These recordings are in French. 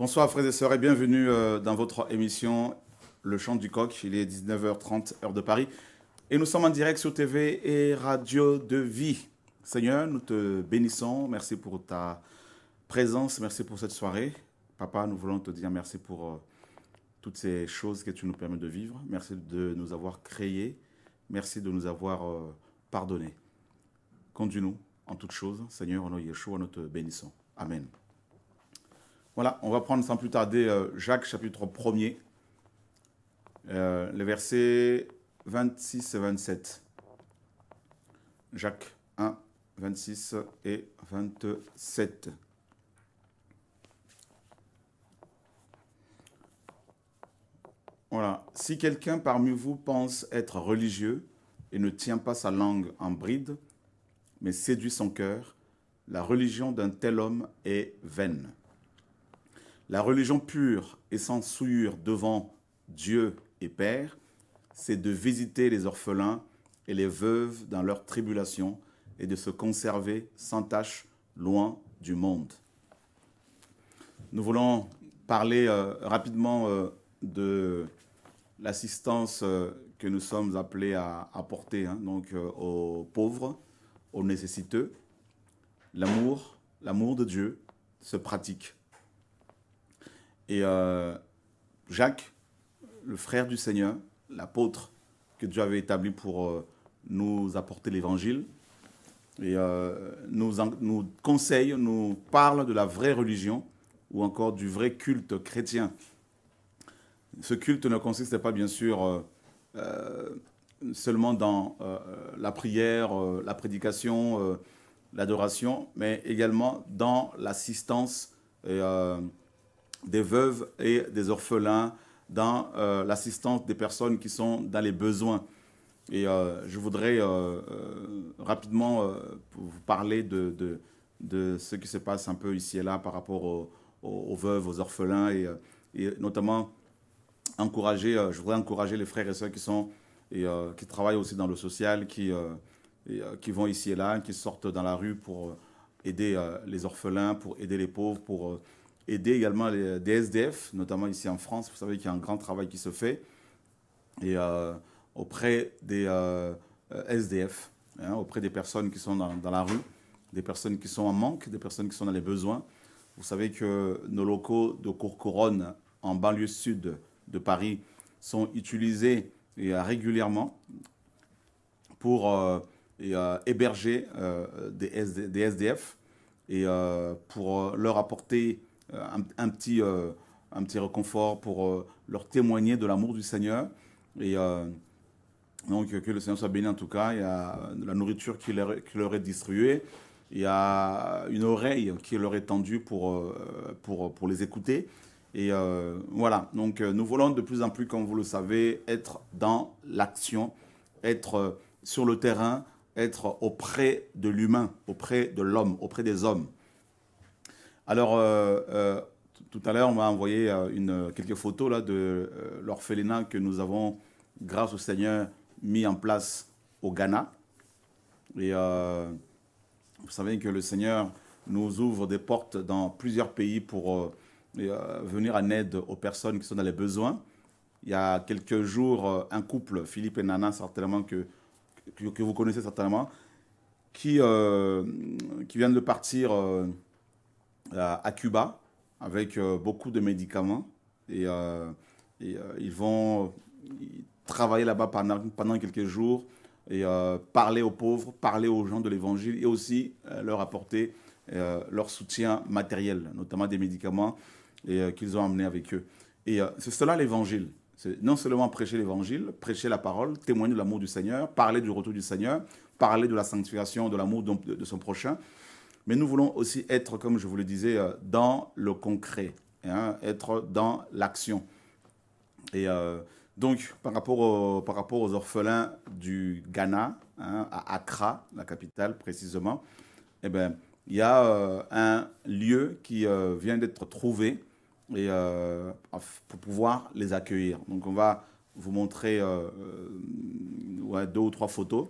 Bonsoir frères et sœurs et bienvenue euh, dans votre émission Le Chant du Coq. Il est 19h30 heure de Paris et nous sommes en direct sur TV et Radio de Vie. Seigneur, nous te bénissons. Merci pour ta présence. Merci pour cette soirée. Papa, nous voulons te dire merci pour euh, toutes ces choses que tu nous permets de vivre. Merci de nous avoir créés. Merci de nous avoir euh, pardonnés. Conduis-nous en toutes choses. Seigneur, en nom Yeshua, nous te bénissons. Amen. Voilà, on va prendre sans plus tarder euh, Jacques chapitre 1er, euh, les versets 26 et 27. Jacques 1, 26 et 27. Voilà, si quelqu'un parmi vous pense être religieux et ne tient pas sa langue en bride, mais séduit son cœur, la religion d'un tel homme est vaine. La religion pure et sans souillure devant Dieu et Père, c'est de visiter les orphelins et les veuves dans leur tribulation et de se conserver sans tâche, loin du monde. Nous voulons parler euh, rapidement euh, de l'assistance euh, que nous sommes appelés à apporter hein, donc, aux pauvres, aux nécessiteux. L'amour, l'amour de Dieu se pratique et euh, Jacques, le frère du Seigneur, l'apôtre que Dieu avait établi pour euh, nous apporter l'évangile, et euh, nous, nous conseille, nous parle de la vraie religion ou encore du vrai culte chrétien. Ce culte ne consiste pas bien sûr seulement dans la prière, la prédication, l'adoration, mais également dans l'assistance et des veuves et des orphelins, dans euh, l'assistance des personnes qui sont dans les besoins. Et euh, je voudrais euh, rapidement vous parler de, de, ce qui se passe un peu ici et là par rapport aux, veuves, aux orphelins, et, notamment encourager, je voudrais encourager les frères et sœurs qui, sont, et, qui travaillent aussi dans le social, qui, qui vont ici et là, qui sortent dans la rue pour aider les orphelins, pour aider les pauvres, pour aider également les, euh, des SDF, notamment ici en France. Vous savez qu'il y a un grand travail qui se fait et, euh, auprès des euh, SDF, hein, auprès des personnes qui sont dans, la rue, des personnes qui sont en manque, des personnes qui sont dans les besoins. Vous savez que nos locaux de Courcouronne, en banlieue sud de Paris, sont utilisés et, régulièrement pour héberger des, des, SDF et pour leur apporter euh, un, petit, euh, un petit réconfort pour euh, leur témoigner de l'amour du Seigneur. Et donc, que le Seigneur soit béni en tout cas. Il y a la nourriture qui leur, est distribuée. Il y a une oreille qui leur est tendue pour, pour, pour les écouter. Et voilà, donc nous voulons de plus en plus, comme vous le savez, être dans l'action, être sur le terrain, être auprès de l'humain, auprès de l'homme, auprès des hommes. Alors, euh, euh, tout à l'heure, on m'a envoyé euh, quelques photos là, de l'orphelinat que nous avons, grâce au Seigneur, mis en place au Ghana. Et vous savez que le Seigneur nous ouvre des portes dans plusieurs pays pour venir en aide aux personnes qui sont dans les besoins. Il y a quelques jours, un couple, Philippe et Nana, certainement que, que, vous connaissez certainement, qui, vient qui viennent de partir à Cuba avec euh, beaucoup de médicaments. Et, euh, euh, ils vont travailler là-bas pendant, quelques jours et parler aux pauvres, parler aux gens de l'Évangile et aussi leur apporter leur soutien matériel, notamment des médicaments qu'ils ont amenés avec eux. Et c'est cela l'Évangile. C'est non seulement prêcher l'Évangile, prêcher la parole, témoigner de l'amour du Seigneur, parler du retour du Seigneur, parler de la sanctification, de l'amour de son prochain, mais nous voulons aussi être, comme je vous le disais, euh, dans le concret, hein, être dans l'action. Et euh, donc, par rapport, par rapport aux orphelins du Ghana, hein, à Accra, la capitale précisément, eh ben, il y a euh, un lieu qui vient d'être trouvé et, pour pouvoir les accueillir. Donc on va vous montrer deux ou trois photos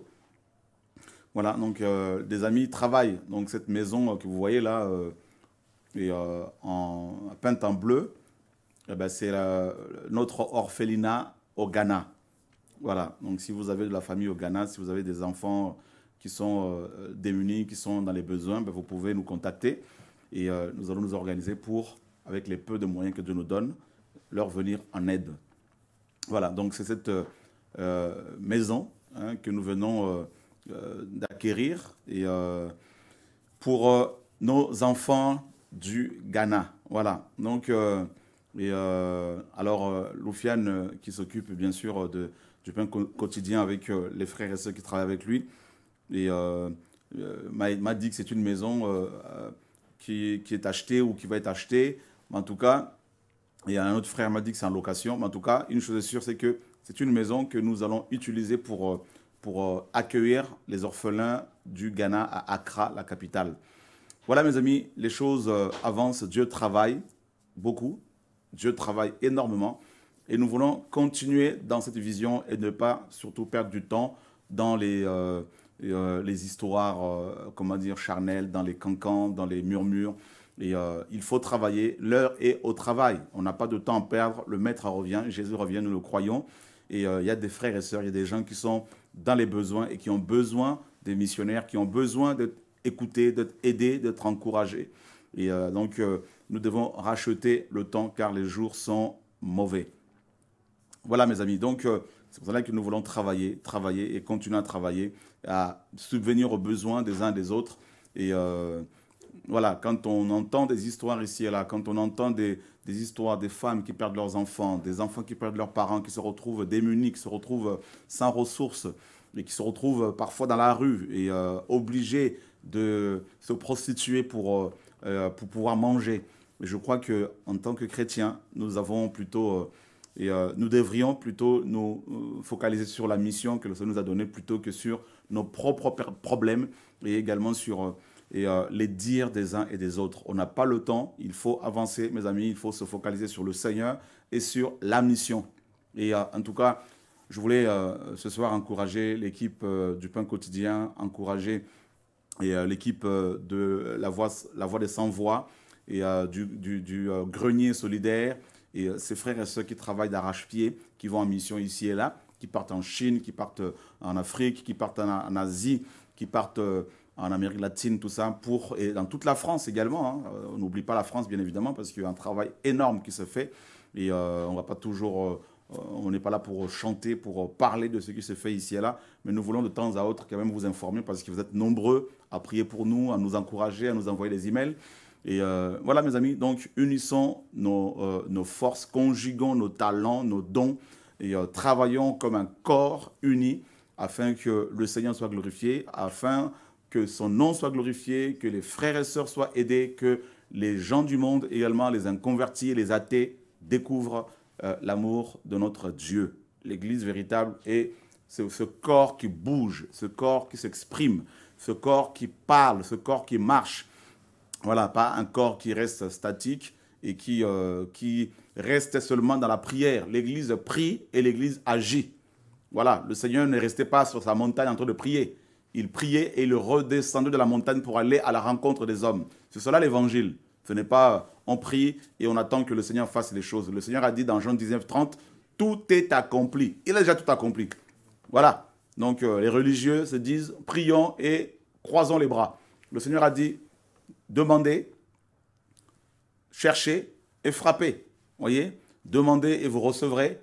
voilà, donc euh, des amis travaillent. Donc cette maison euh, que vous voyez là, et euh, en, peinte en bleu, eh ben, c'est notre orphelinat au Ghana. Voilà, donc si vous avez de la famille au Ghana, si vous avez des enfants qui sont démunis, qui sont dans les besoins, ben, vous pouvez nous contacter et nous allons nous organiser pour, avec les peu de moyens que Dieu nous donne, leur venir en aide. Voilà, donc c'est cette maison hein, que nous venons euh, d'acquérir et euh, pour euh, nos enfants du Ghana. Voilà. Donc, et, alors, Loufiane, qui s'occupe bien sûr de, du pain quotidien avec les frères et ceux qui travaillent avec lui, et m'a dit que c'est une maison qui, est achetée ou qui va être achetée. en tout cas, et un autre frère m'a dit que c'est en location. Mais en tout cas, une chose est sûre, c'est que c'est une maison que nous allons utiliser pour pour euh, accueillir les orphelins du Ghana à Accra, la capitale. Voilà mes amis, les choses euh, avancent, Dieu travaille beaucoup, Dieu travaille énormément et nous voulons continuer dans cette vision et ne pas surtout perdre du temps dans les, euh, les histoires, comment dire, charnelles, dans les cancans, dans les murmures. Et il faut travailler, l'heure est au travail. On n'a pas de temps à perdre, le Maître revient, Jésus revient, nous le croyons. Et il y a des frères et sœurs, il y a des gens qui sont dans les besoins et qui ont besoin des missionnaires, qui ont besoin d'être écoutés, d'être aidés, d'être encouragés. Et euh, donc, euh, nous devons racheter le temps car les jours sont mauvais. Voilà, mes amis. Donc, euh, c'est pour cela que nous voulons travailler, travailler et continuer à travailler, à subvenir aux besoins des uns et des autres. Et voilà, quand on entend des histoires ici et là, quand on entend des, histoires des femmes qui perdent leurs enfants, des enfants qui perdent leurs parents, qui se retrouvent démunis, qui se retrouvent sans ressources et qui se retrouvent parfois dans la rue et euh, obligés de se prostituer pour, euh, euh, pour pouvoir manger. je crois que en tant que chrétiens, nous avons plutôt et nous devrions plutôt nous focaliser sur la mission que le Seigneur nous a donnée plutôt que sur nos propres problèmes et également sur et euh, les dires des uns et des autres. On n'a pas le temps, il faut avancer, mes amis, il faut se focaliser sur le Seigneur et sur la mission. Et euh, en tout cas, je voulais euh, ce soir encourager l'équipe du Pain Quotidien, encourager et, l'équipe de la voix, la voix des Sans-Voix et du, Grenier Solidaire et ses frères et ceux qui travaillent d'arrache-pied, qui vont en mission ici et là, qui partent en Chine, qui partent en Afrique, qui partent en Asie, qui partent en Amérique latine, tout ça, pour, et dans toute la France également. Hein. Euh, on n'oublie pas la France, bien évidemment, parce qu'il y a un travail énorme qui se fait. Et euh, on va pas toujours. Euh, on n'est pas là pour chanter, pour parler de ce qui se fait ici et là, mais nous voulons de temps à autre quand même vous informer parce que vous êtes nombreux à prier pour nous, à nous encourager, à nous envoyer des emails. Et voilà, mes amis, donc unissons nos, nos, forces, conjuguons nos talents, nos dons et travaillons comme un corps uni afin que le Seigneur soit glorifié, afin que son nom soit glorifié, que les frères et sœurs soient aidés, que les gens du monde également, les inconvertis, les athées, découvrent euh, l'amour de notre Dieu. L'Église véritable est ce, corps qui bouge, ce corps qui s'exprime, ce corps qui parle, ce corps qui marche. Voilà, pas un corps qui reste statique et qui, euh, reste qui seulement dans la prière. L'Église prie et l'Église agit. Voilà, le Seigneur ne restait pas sur sa montagne en train de prier. Il priait et il redescendait de la montagne pour aller à la rencontre des hommes. C'est cela l'évangile. Ce n'est pas on prie et on attend que le Seigneur fasse les choses. Le Seigneur a dit dans Jean 19, 30, tout est accompli. Il a déjà tout accompli. Voilà. Donc euh, les religieux se disent, prions et croisons les bras. Le Seigneur a dit, demandez, cherchez et frappez. Voyez Demandez et vous recevrez,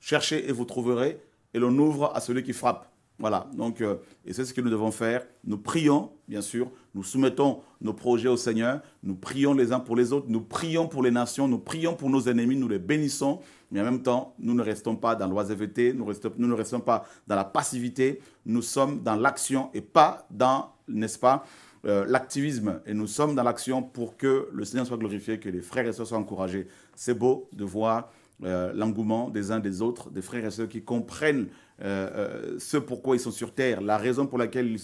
cherchez et vous trouverez, et l'on ouvre à celui qui frappe. Voilà, donc, euh, et c'est ce que nous devons faire. Nous prions, bien sûr, nous soumettons nos projets au Seigneur, nous prions les uns pour les autres, nous prions pour les nations, nous prions pour nos ennemis, nous les bénissons, mais en même temps, nous ne restons pas dans l'oisiveté, nous, nous ne restons pas dans la passivité, nous sommes dans l'action et pas dans, n'est-ce pas, euh, l'activisme. Et nous sommes dans l'action pour que le Seigneur soit glorifié, que les frères et sœurs soient encouragés. C'est beau de voir euh, l'engouement des uns des autres, des frères et sœurs qui comprennent euh, ce pourquoi ils sont sur terre, la raison pour laquelle ils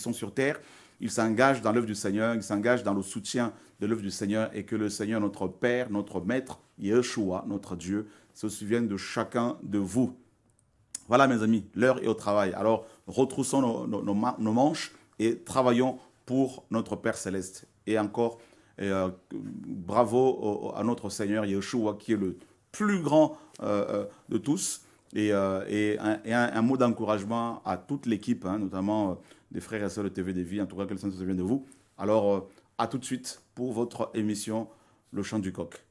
sont, sur terre, ils s'engagent dans l'œuvre du Seigneur, ils s'engagent dans le soutien de l'œuvre du Seigneur et que le Seigneur, notre Père, notre Maître, Yeshua, notre Dieu, se souvienne de chacun de vous. Voilà mes amis, l'heure est au travail. Alors retroussons nos, manches et travaillons pour notre Père céleste. Et encore, euh, bravo à notre Seigneur Yeshua qui est le plus grand euh, de tous et, euh, un, mot d'encouragement à toute l'équipe, hein, notamment euh, des frères et sœurs de TV Vie, en tout cas, quel sont se souviennent de vous. Alors, euh, à tout de suite pour votre émission Le Chant du Coq.